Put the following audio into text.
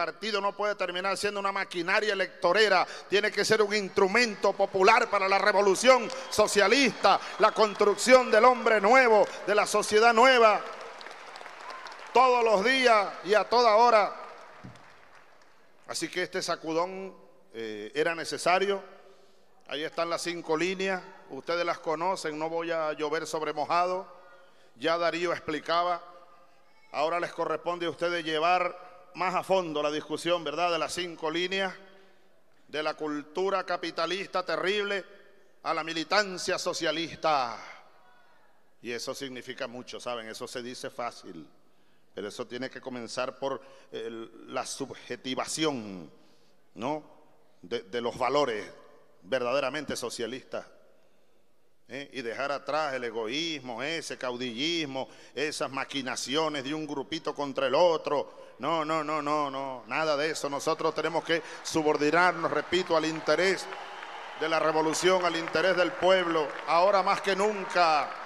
partido no puede terminar siendo una maquinaria electorera, tiene que ser un instrumento popular para la revolución socialista, la construcción del hombre nuevo, de la sociedad nueva, todos los días y a toda hora. Así que este sacudón eh, era necesario. Ahí están las cinco líneas, ustedes las conocen, no voy a llover sobre mojado. Ya Darío explicaba, ahora les corresponde a ustedes llevar más a fondo la discusión, ¿verdad?, de las cinco líneas, de la cultura capitalista terrible a la militancia socialista. Y eso significa mucho, ¿saben? Eso se dice fácil, pero eso tiene que comenzar por eh, la subjetivación, ¿no? de los valores verdaderamente socialistas ¿eh? y dejar atrás el egoísmo, ese caudillismo, esas maquinaciones de un grupito contra el otro. No, no, no, no, no, nada de eso. Nosotros tenemos que subordinarnos, repito, al interés de la revolución, al interés del pueblo, ahora más que nunca.